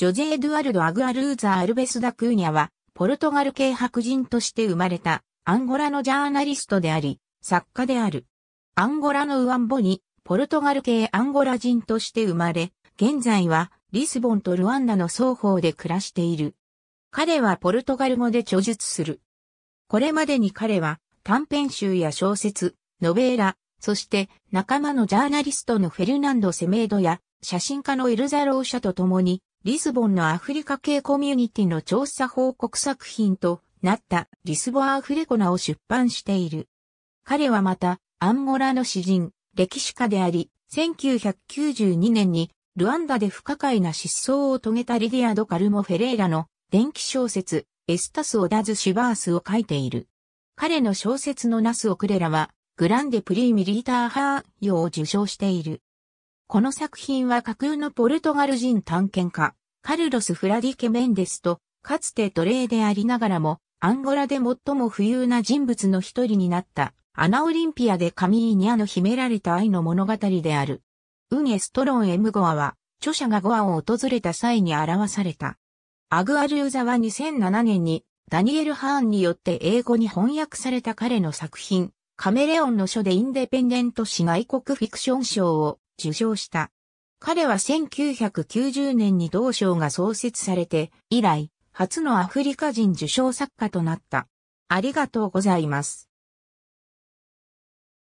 ジョゼ・エドゥアルド・アグアルーザ・アルベス・ダ・クーニャは、ポルトガル系白人として生まれた、アンゴラのジャーナリストであり、作家である。アンゴラのウアンボに、ポルトガル系アンゴラ人として生まれ、現在は、リスボンとルワンダの双方で暮らしている。彼はポルトガル語で著述する。これまでに彼は、短編集や小説、ノベーラ、そして仲間のジャーナリストのフェルナンド・セメードや、写真家のエルザ・ローシャと共に、リスボンのアフリカ系コミュニティの調査報告作品となったリスボア・アフレコナを出版している。彼はまた、アンゴラの詩人、歴史家であり、1992年にルワンダで不可解な失踪を遂げたリディア・ド・カルモ・フェレイラの電気小説エスタス・オダズ・シバースを書いている。彼の小説のナス・オクレラはグランデ・プリー・ミリーター・ハーヨを受賞している。この作品は架空のポルトガル人探検家カルロス・フラディケ・メンデスと、かつて奴隷でありながらも、アンゴラで最も富裕な人物の一人になった、アナオリンピアでカミーニャの秘められた愛の物語である。ウンエストロン・エムゴアは、著者がゴアを訪れた際に表された。アグアルーザは2007年に、ダニエル・ハーンによって英語に翻訳された彼の作品、カメレオンの書でインデペンデント誌外国フィクション賞を受賞した。彼は1990年に同賞が創設されて、以来、初のアフリカ人受賞作家となった。ありがとうございます。